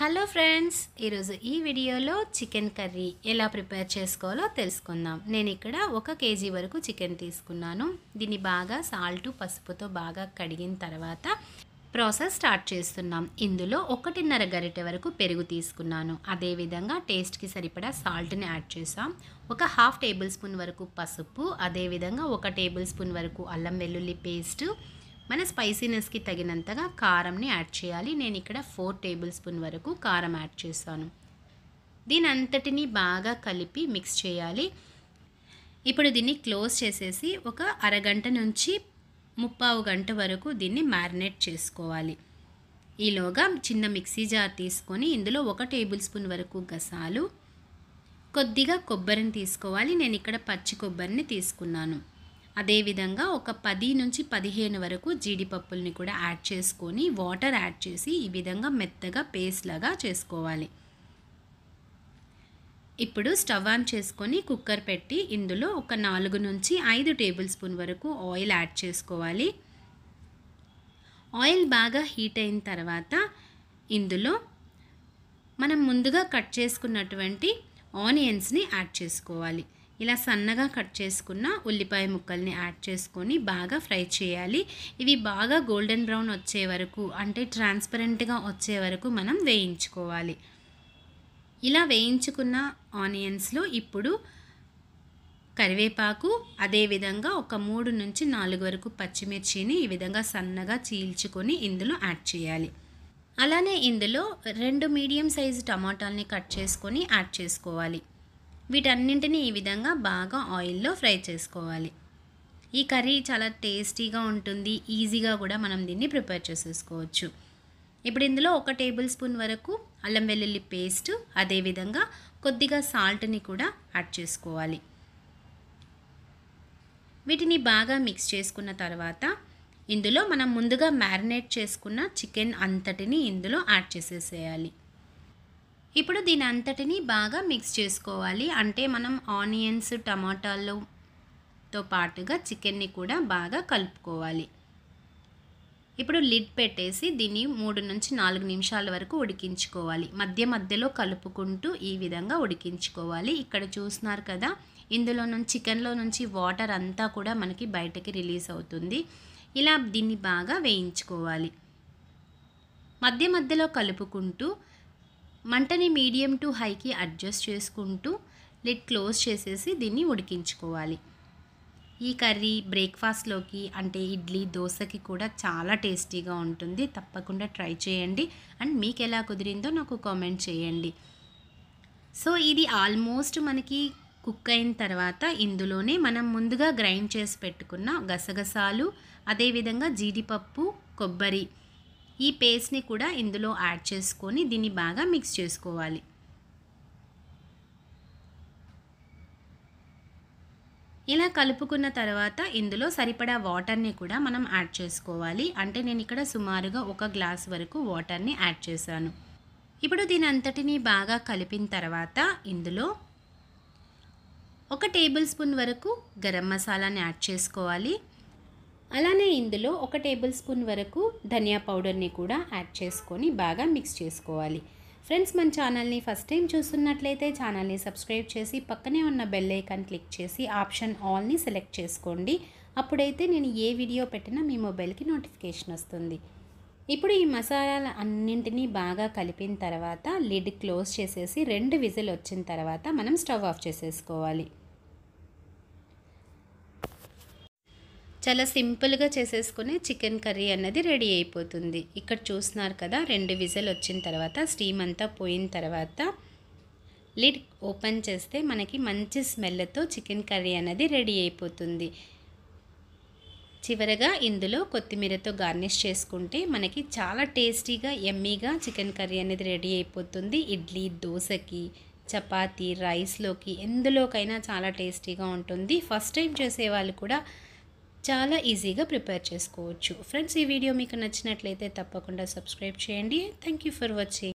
hello friends ఈరోజు ఈ వీడియోలో చికెన్ కర్రీ ఎలా ప్రిపేర్ చేసుకోవాలో తెలుసుకుందాం నేను ఇక్కడ ఒక కేజీ వరకు చికెన్ తీసుకున్నాను దీన్ని బాగా సాల్ట్ పసుపుతో బాగా కడిగిన తర్వాత ప్రాసెస్ స్టార్ట్ చేస్తున్నాం ఇందులో ఒకటిన్నర గరిటె వరకు పెరుగు తీసుకున్నాను అదేవిధంగా టేస్ట్కి సరిపడా సాల్ట్ని యాడ్ చేసాం ఒక హాఫ్ టేబుల్ స్పూన్ వరకు పసుపు అదేవిధంగా ఒక టేబుల్ స్పూన్ వరకు అల్లం వెల్లుల్లి పేస్టు మన స్పైసీనెస్కి తగినంతగా కారంని యాడ్ చేయాలి నేను ఇక్కడ ఫోర్ టేబుల్ స్పూన్ వరకు కారం యాడ్ చేశాను దీని అంతటిని బాగా కలిపి మిక్స్ చేయాలి ఇప్పుడు దీన్ని క్లోజ్ చేసేసి ఒక అరగంట నుంచి ముప్పావు గంట వరకు దీన్ని మ్యారినేట్ చేసుకోవాలి ఈలోగా చిన్న మిక్సీ జార్ తీసుకొని ఇందులో ఒక టేబుల్ స్పూన్ వరకు గసాలు కొద్దిగా కొబ్బరిని తీసుకోవాలి నేను ఇక్కడ పచ్చి కొబ్బరిని తీసుకున్నాను అదేవిధంగా ఒక పది నుంచి పదిహేను వరకు జీడిపప్పుల్ని కూడా యాడ్ చేసుకొని వాటర్ యాడ్ చేసి ఈ విధంగా మెత్తగా పేస్ట్ లాగా చేసుకోవాలి ఇప్పుడు స్టవ్ ఆన్ చేసుకొని కుక్కర్ పెట్టి ఇందులో ఒక నాలుగు నుంచి ఐదు టేబుల్ స్పూన్ వరకు ఆయిల్ యాడ్ చేసుకోవాలి ఆయిల్ బాగా హీట్ అయిన తర్వాత ఇందులో మనం ముందుగా కట్ చేసుకున్నటువంటి ఆనియన్స్ని యాడ్ చేసుకోవాలి ఇలా సన్నగా కట్ చేసుకున్న ఉల్లిపాయ ముక్కల్ని యాడ్ చేసుకొని బాగా ఫ్రై చేయాలి ఇవి బాగా గోల్డెన్ బ్రౌన్ వచ్చే వరకు అంటే ట్రాన్స్పరెంట్గా వచ్చే వరకు మనం వేయించుకోవాలి ఇలా వేయించుకున్న ఆనియన్స్లో ఇప్పుడు కరివేపాకు అదేవిధంగా ఒక మూడు నుంచి నాలుగు వరకు పచ్చిమిర్చిని ఈ విధంగా సన్నగా చీల్చుకొని ఇందులో యాడ్ చేయాలి అలానే ఇందులో రెండు మీడియం సైజు టమాటాలని కట్ చేసుకొని యాడ్ చేసుకోవాలి వీటన్నింటినీ ఈ విధంగా బాగా ఆయిల్లో ఫ్రై చేసుకోవాలి ఈ కర్రీ చాలా టేస్టీగా ఉంటుంది ఈజీగా కూడా మనం దీన్ని ప్రిపేర్ చేసేసుకోవచ్చు ఇప్పుడు ఇందులో ఒక టేబుల్ స్పూన్ వరకు అల్లం వెల్లుల్లి పేస్ట్ అదేవిధంగా కొద్దిగా సాల్ట్ని కూడా యాడ్ చేసుకోవాలి వీటిని బాగా మిక్స్ చేసుకున్న తర్వాత ఇందులో మనం ముందుగా మ్యారినేట్ చేసుకున్న చికెన్ అంతటిని ఇందులో యాడ్ చేసేసేయాలి ఇప్పుడు దీని అంతటిని బాగా మిక్స్ చేసుకోవాలి అంటే మనం ఆనియన్స్ టమాటాలతో పాటుగా చికెన్ని కూడా బాగా కలుపుకోవాలి ఇప్పుడు లిడ్ పెట్టేసి దీన్ని మూడు నుంచి నాలుగు నిమిషాల వరకు ఉడికించుకోవాలి మధ్య మధ్యలో కలుపుకుంటూ ఈ విధంగా ఉడికించుకోవాలి ఇక్కడ చూస్తున్నారు కదా ఇందులో నుంచి చికెన్లో నుంచి వాటర్ అంతా కూడా మనకి బయటకి రిలీజ్ అవుతుంది ఇలా దీన్ని బాగా వేయించుకోవాలి మధ్య మధ్యలో కలుపుకుంటూ మంటని మీడియం టు హైకి అడ్జస్ట్ చేసుకుంటూ లిట్ క్లోజ్ చేసేసి దీన్ని ఉడికించుకోవాలి ఈ కర్రీ బ్రేక్ఫాస్ట్లోకి అంటే ఇడ్లీ దోశకి కూడా చాలా టేస్టీగా ఉంటుంది తప్పకుండా ట్రై చేయండి అండ్ మీకు ఎలా కుదిరిందో నాకు కామెంట్ చేయండి సో ఇది ఆల్మోస్ట్ మనకి కుక్ అయిన తర్వాత ఇందులోనే మనం ముందుగా గ్రైండ్ చేసి పెట్టుకున్న గసగసాలు అదేవిధంగా జీడిపప్పు కొబ్బరి ఈ పేస్ట్ని కూడా ఇందులో యాడ్ చేసుకొని దీన్ని బాగా మిక్స్ చేసుకోవాలి ఇలా కలుపుకున్న తర్వాత ఇందులో సరిపడా వాటర్ని కూడా మనం యాడ్ చేసుకోవాలి అంటే నేను ఇక్కడ సుమారుగా ఒక గ్లాస్ వరకు వాటర్ని యాడ్ చేశాను ఇప్పుడు దీని అంతటిని బాగా కలిపిన తర్వాత ఇందులో ఒక టేబుల్ స్పూన్ వరకు గరం మసాలాని యాడ్ చేసుకోవాలి అలానే ఇందులో ఒక టేబుల్ స్పూన్ వరకు ధనియా పౌడర్ని కూడా యాడ్ చేసుకొని బాగా మిక్స్ చేసుకోవాలి ఫ్రెండ్స్ మన ఛానల్ని ఫస్ట్ టైం చూస్తున్నట్లయితే ఛానల్ని సబ్స్క్రైబ్ చేసి పక్కనే ఉన్న బెల్ ఐకాన్ క్లిక్ చేసి ఆప్షన్ ఆల్ని సెలెక్ట్ చేసుకోండి అప్పుడైతే నేను ఏ వీడియో పెట్టినా మీ మొబైల్కి నోటిఫికేషన్ వస్తుంది ఇప్పుడు ఈ మసాలాలు అన్నింటినీ బాగా కలిపిన తర్వాత లిడ్ క్లోజ్ చేసేసి రెండు విజిల్ వచ్చిన తర్వాత మనం స్టవ్ ఆఫ్ చేసేసుకోవాలి చాలా సింపుల్గా చేసేసుకుని చికెన్ కర్రీ అన్నది రెడీ అయిపోతుంది ఇక్కడ చూస్తున్నారు కదా రెండు విజల్ వచ్చిన తర్వాత స్టీమ్ అంతా పోయిన తర్వాత లిడ్ ఓపెన్ చేస్తే మనకి మంచి స్మెల్తో చికెన్ కర్రీ అనేది రెడీ అయిపోతుంది చివరగా ఇందులో కొత్తిమీరతో గార్నిష్ చేసుకుంటే మనకి చాలా టేస్టీగా ఎమ్మీగా చికెన్ కర్రీ అనేది రెడీ అయిపోతుంది ఇడ్లీ దోశకి చపాతీ రైస్లోకి ఎందులోకైనా చాలా టేస్టీగా ఉంటుంది ఫస్ట్ టైం చేసే వాళ్ళు కూడా చాలా ఈజీగా ప్రిపేర్ చేసుకోవచ్చు ఫ్రెండ్స్ ఈ వీడియో మీకు నచ్చినట్లయితే తప్పకుండా సబ్స్క్రైబ్ చేయండి థ్యాంక్ యూ ఫర్ వాచింగ్